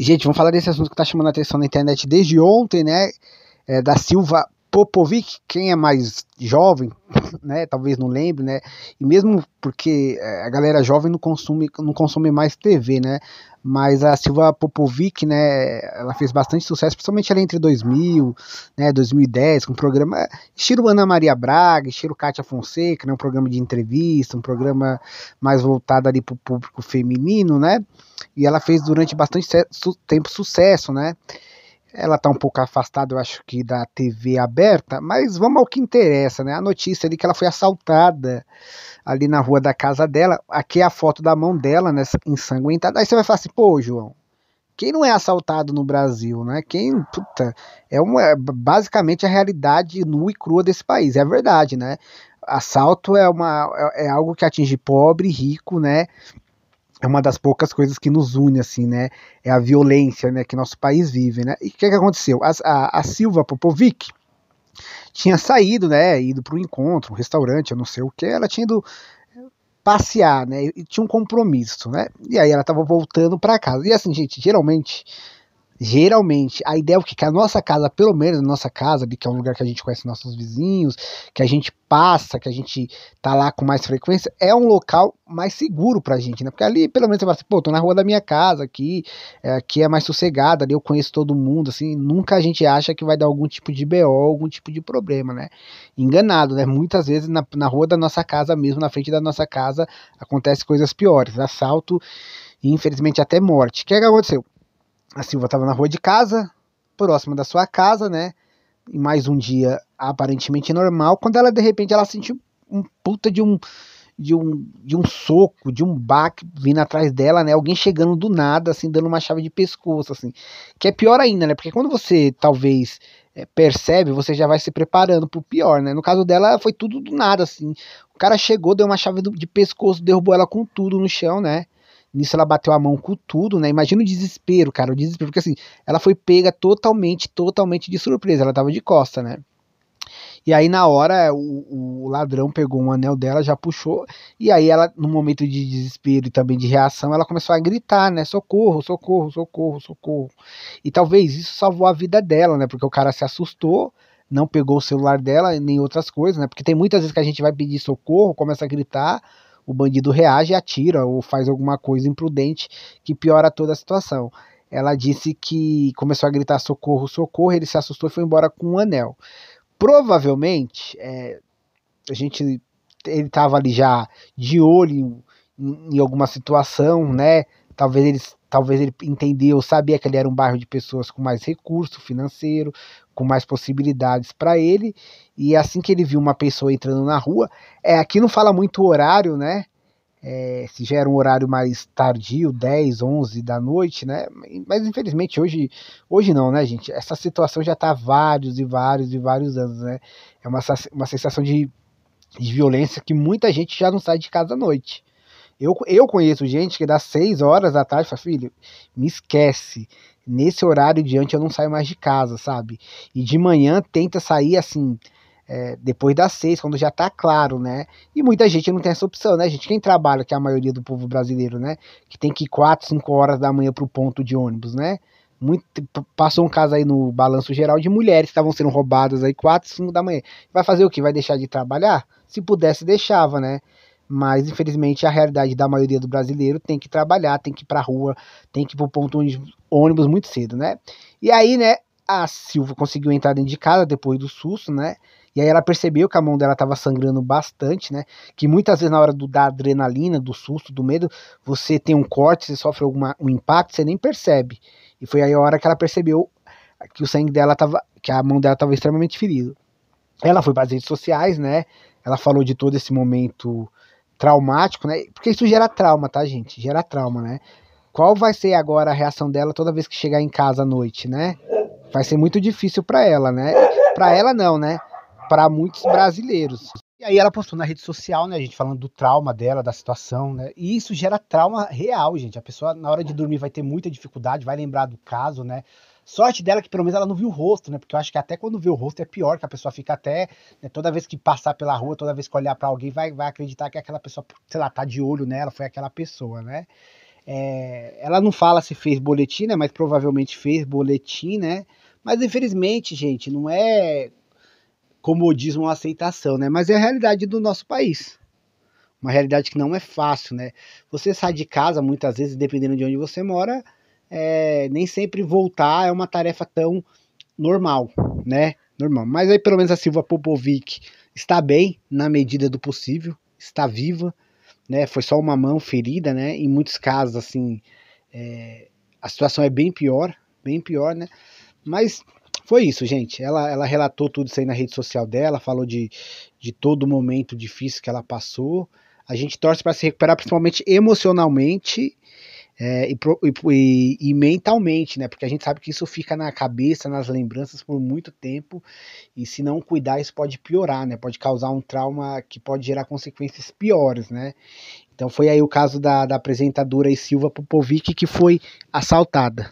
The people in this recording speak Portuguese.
Gente, vamos falar desse assunto que está chamando a atenção na internet desde ontem, né? É, da Silva Popovic, quem é mais jovem, né, talvez não lembre, né, e mesmo porque é, a galera jovem não consome, não consome mais TV, né, mas a Silva Popovic, né, ela fez bastante sucesso, principalmente ali entre 2000, né, 2010, com um programa é, estilo Ana Maria Braga, estilo Cátia Fonseca, né, um programa de entrevista, um programa mais voltado ali para o público feminino, né, e ela fez durante bastante tempo sucesso, né? Ela está um pouco afastada, eu acho que, da TV aberta, mas vamos ao que interessa, né? A notícia ali que ela foi assaltada ali na rua da casa dela. Aqui é a foto da mão dela, né? Ensanguentada. Aí você vai falar assim, pô, João, quem não é assaltado no Brasil, né? Quem, puta, é uma, é basicamente a realidade nua e crua desse país, é verdade, né? Assalto é, uma, é, é algo que atinge pobre, rico, né? é uma das poucas coisas que nos une, assim, né? É a violência, né? Que nosso país vive, né? E o que, que aconteceu? A, a, a Silva Popovic tinha saído, né? Ido para um encontro, um restaurante, eu não sei o que. Ela tinha ido passear, né? E tinha um compromisso, né? E aí ela estava voltando para casa. E assim, gente, geralmente Geralmente, a ideia é que, que a nossa casa, pelo menos a nossa casa, que é um lugar que a gente conhece nossos vizinhos, que a gente passa, que a gente tá lá com mais frequência, é um local mais seguro pra gente, né? Porque ali, pelo menos, você fala assim, pô, tô na rua da minha casa aqui, é, aqui é mais sossegada, ali eu conheço todo mundo, assim, nunca a gente acha que vai dar algum tipo de BO, algum tipo de problema, né? Enganado, né? Muitas vezes na, na rua da nossa casa mesmo, na frente da nossa casa, acontece coisas piores, assalto e infelizmente até morte. O que, é que aconteceu? a Silva estava na rua de casa, próxima da sua casa, né? E mais um dia aparentemente normal, quando ela de repente ela sentiu um puta de um de um, de um soco, de um baque vindo atrás dela, né? Alguém chegando do nada, assim, dando uma chave de pescoço, assim. Que é pior ainda, né? Porque quando você talvez é, percebe, você já vai se preparando pro pior, né? No caso dela, foi tudo do nada, assim. O cara chegou, deu uma chave de pescoço, derrubou ela com tudo no chão, né? Nisso ela bateu a mão com tudo, né? Imagina o desespero, cara, o desespero, porque assim, ela foi pega totalmente, totalmente de surpresa, ela tava de costa, né? E aí na hora o, o, ladrão pegou um anel dela, já puxou, e aí ela, no momento de desespero e também de reação, ela começou a gritar, né? Socorro, socorro, socorro, socorro. E talvez isso salvou a vida dela, né? Porque o cara se assustou, não pegou o celular dela, nem outras coisas, né? Porque tem muitas vezes que a gente vai pedir socorro, começa a gritar, o bandido reage, atira ou faz alguma coisa imprudente que piora toda a situação. Ela disse que começou a gritar socorro, socorro, ele se assustou e foi embora com um anel. Provavelmente, é, a gente ele estava ali já de olho em, em, alguma situação, né? Talvez ele, talvez ele entendeu, sabia que ele era um bairro de pessoas com mais recurso financeiro, com mais possibilidades para ele. E assim que ele viu uma pessoa entrando na rua, é, aqui não fala muito horário, né? É, se já era um horário mais tardio, 10, 11 da noite, né? Mas infelizmente hoje, hoje não, né, gente? Essa situação já está há vários e vários e vários anos, né? É uma, uma sensação de, de violência que muita gente já não sai de casa à noite. Eu, eu conheço gente que dá 6 horas da tarde e fala, filho, me esquece. Nesse horário diante eu não saio mais de casa, sabe? E de manhã tenta sair assim, é, depois das seis, quando já tá claro, né? E muita gente não tem essa opção, né, gente? Quem trabalha, que é a maioria do povo brasileiro, né? Que tem que ir 4, 5 horas da manhã pro ponto de ônibus, né? Muito, passou um caso aí no balanço geral de mulheres que estavam sendo roubadas aí 4, 5 da manhã. Vai fazer o que? Vai deixar de trabalhar? Se pudesse, deixava, né? Mas, infelizmente, a realidade da maioria do brasileiro tem que trabalhar, tem que ir pra rua, tem que ir pro ponto de ônibus muito cedo, né? E aí, né, a Silva conseguiu entrar dentro de casa depois do susto, né? E aí ela percebeu que a mão dela estava sangrando bastante, né? Que muitas vezes na hora do, da adrenalina, do susto, do medo, você tem um corte, você sofre alguma, um impacto, você nem percebe. E foi aí a hora que ela percebeu que o sangue dela estava, que a mão dela estava extremamente ferida. Ela foi para as redes sociais, né? Ela falou de todo esse momento traumático, né? Porque isso gera trauma, tá, gente? Gera trauma, né? Qual vai ser agora a reação dela toda vez que chegar em casa à noite, né? Vai ser muito difícil para ela, né? Para ela não, né? Para muitos brasileiros. E aí ela postou na rede social, né, A gente, falando do trauma dela, da situação, né? E isso gera trauma real, gente. A pessoa na hora de dormir vai ter muita dificuldade, vai lembrar do caso, né? Sorte dela que pelo menos ela não viu o rosto, né? Porque eu acho que até quando vê o rosto é pior, que a pessoa fica até. Né, toda vez que passar pela rua, toda vez que olhar para alguém, vai, vai acreditar que aquela pessoa, sei lá, tá de olho nela, foi aquela pessoa, né? É, ela não fala se fez boletim, né? Mas provavelmente fez boletim, né? Mas infelizmente, gente, não é comodismo ou aceitação, né? Mas é a realidade do nosso país. Uma realidade que não é fácil, né? Você sai de casa muitas vezes, dependendo de onde você mora, é, nem sempre voltar é uma tarefa tão normal, né? Normal. Mas aí pelo menos a Silva Popovic está bem na medida do possível, está viva, né? Foi só uma mão ferida, né? Em muitos casos, assim, é, a situação é bem pior, bem pior, né? Mas foi isso, gente. Ela, ela relatou tudo isso aí na rede social dela, falou de, de todo o momento difícil que ela passou. A gente torce para se recuperar, principalmente emocionalmente é, e, e, e, mentalmente, né? Porque a gente sabe que isso fica na cabeça, nas lembranças por muito tempo, e se não cuidar, isso pode piorar, né? Pode causar um trauma que pode gerar consequências piores, né? Então foi aí o caso da, da apresentadora e Silva Popovic que foi assaltada.